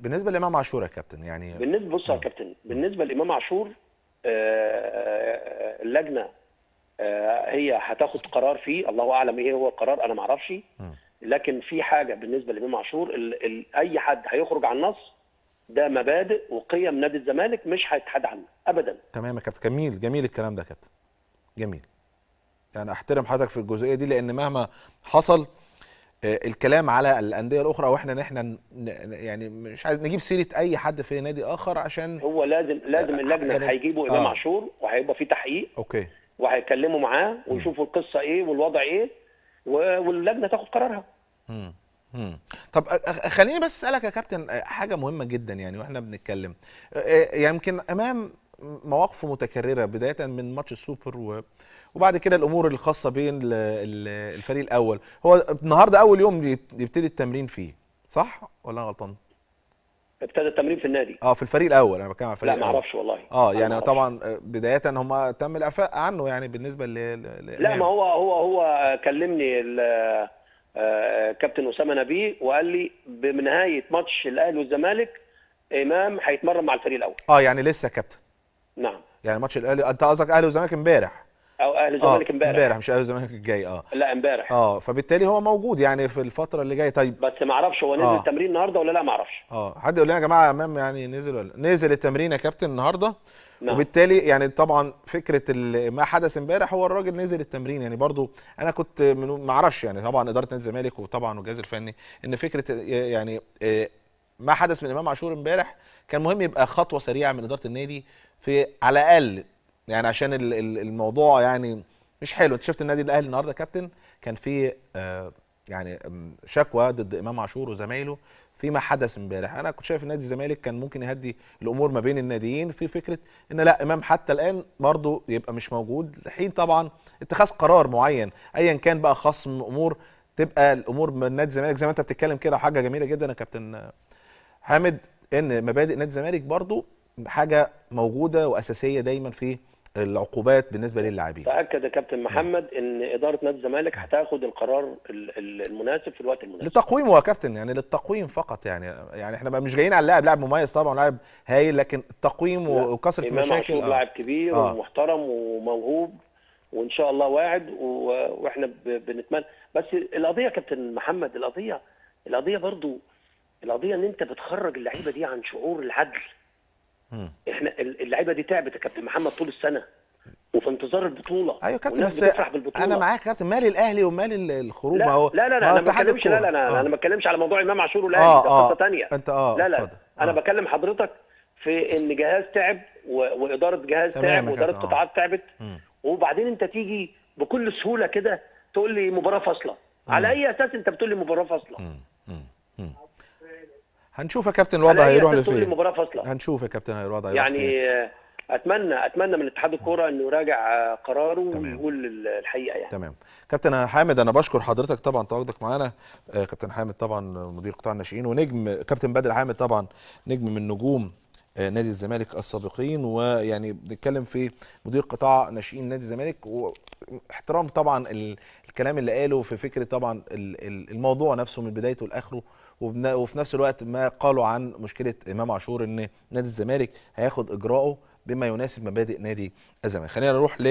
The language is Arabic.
بالنسبه لامام عاشور يا كابتن يعني بالنسبه بص يا آه. كابتن بالنسبه لامام عاشور آه، آه، اللجنه هي هتاخد قرار فيه الله اعلم ايه هو القرار انا ما اعرفش لكن في حاجه بالنسبه لامام عاشور اي حد هيخرج عن النص ده مبادئ وقيم نادي الزمالك مش هيتحاد عنها ابدا تمام يا كابتن جميل جميل الكلام ده يا كابتن جميل يعني احترم حضرتك في الجزئيه دي لان مهما حصل آه، الكلام على الانديه الاخرى واحنا نحن احنا يعني مش عايز نجيب سيره اي حد في نادي اخر عشان هو لازم لازم آه، اللجنه يعني هيجيبوا امام آه. عاشور وهيبقى في تحقيق اوكي وهيتكلموا معاه ويشوفوا القصه ايه والوضع ايه واللجنه تاخد قرارها امم طب خليني بس اسالك يا كابتن آه، حاجه مهمه جدا يعني واحنا بنتكلم يمكن امام مواقفه متكرره بدايه من ماتش السوبر و... وبعد كده الامور الخاصه بين الفريق الاول هو النهارده اول يوم يبتدي التمرين فيه صح ولا انا غلطان ابتدى التمرين في النادي اه في الفريق الاول انا بتكلم على الفريق لا ما اعرفش والله اه يعني طبعا بدايه هم تم الاعفاء عنه يعني بالنسبه ل لا ما هو هو هو كلمني آه، كابتن اسامه نبيه وقال لي بنهايه ماتش الاهلي والزمالك امام هيتمرن مع الفريق الاول اه يعني لسه كابتن نعم يعني ماتش الاهلي انت قصدك اهلي وزمالك امبارح او اهلي آه، وزمالك امبارح آه. امبارح مش اهلي وزمالك الجاي اه لا امبارح اه فبالتالي هو موجود يعني في الفتره اللي جايه طيب بس ما اعرفش هو نزل آه. التمرين النهارده ولا لا ما اعرفش اه حد يقول لنا يا جماعه امام يعني نزل ولا نزل التمرين يا كابتن النهارده نعم. وبالتالي يعني طبعا فكره ما حدث امبارح هو الراجل نزل التمرين يعني برضو انا كنت ما اعرفش يعني طبعا اداره نادي الزمالك وطبعا والجهاز الفني ان فكره آه، يعني آه، ما حدث من امام عاشور امبارح كان مهم يبقى خطوه سريعه من اداره النادي في على الاقل يعني عشان الموضوع يعني مش حلو انت شفت النادي الاهلي النهارده كابتن كان في آه، يعني شكوى ضد امام عاشور وزمايله فيما حدث امبارح انا كنت شايف نادي الزمالك كان ممكن يهدي الامور ما بين الناديين في فكره ان لا امام حتى الان برضه يبقى مش موجود الحين طبعا اتخاذ قرار معين ايا كان بقى خصم امور تبقى الامور من نادي الزمالك زي ما انت بتتكلم كده وحاجه جميله جدا يا كابتن حامد ان مبادئ نادي الزمالك برضه حاجه موجوده واساسيه دايما في العقوبات بالنسبه للاعبين تاكد يا كابتن نعم. محمد ان اداره نادي الزمالك هتاخد القرار المناسب في الوقت المناسب لتقويمه يا كابتن يعني للتقويم فقط يعني يعني احنا مش جايين على اللاعب لاعب مميز طبعا لاعب هايل لكن التقويم وكثره المشاكل امام آه. لاعب كبير آه. ومحترم وموهوب وان شاء الله واعد واحنا بنتمنى بس القضيه يا كابتن محمد القضيه القضيه برضو القضيه ان انت بتخرج اللعيبه دي عن شعور العدل احنا اللعيبه دي تعبت يا كابتن محمد طول السنه وفي انتظار البطوله ايوه كابتن بس انا معاك يا كابتن مال الاهلي ومال الخروج اهو لا لا لا انا ما بتكلمش لا لا انا آه. انا ما بتكلمش على موضوع امام عاشور والاهلي آه ده قصه آه. ثانيه انت اه لا لا آه. انا بكلم حضرتك في ان جهاز تعب و... واداره جهاز تعب واداره آه. قطاعات آه. تعبت مم. وبعدين انت تيجي بكل سهوله كده تقول لي مباراه فاصله على اي اساس انت بتقول لي مباراه فاصله هنشوف يا كابتن الوضع هيروح لفين فاصله هنشوف يا كابتن الوضع هيروح يعني فيه. اتمنى اتمنى من اتحاد الكوره انه يراجع قراره ويقول الحقيقه يعني تمام كابتن حامد انا بشكر حضرتك طبعا تواجدك معانا آه، كابتن حامد طبعا مدير قطاع الناشئين ونجم كابتن بدر حامد طبعا نجم من نجوم آه، نادي الزمالك السابقين ويعني بنتكلم في مدير قطاع ناشئين نادي الزمالك احترام طبعا الكلام اللي قاله في فكره طبعا الموضوع نفسه من بدايته لاخره وفي نفس الوقت ما قالوا عن مشكله امام عاشور ان نادي الزمالك هياخد اجراءه بما يناسب مبادئ نادي الزمالك خلينا نروح ل